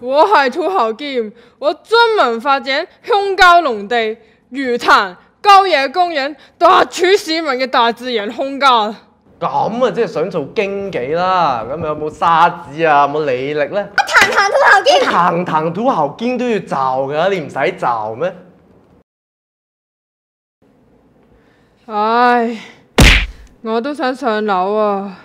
我系土豪兼，我专门发展香郊农地、鱼潭、郊野公园，独属市民嘅大自然空间。咁啊，即系想做经纪啦。咁有冇沙子啊？冇履力咧？我弹弹土豪肩，我弹弹土豪肩都要就噶，你唔使就咩？唉，我都想上楼啊！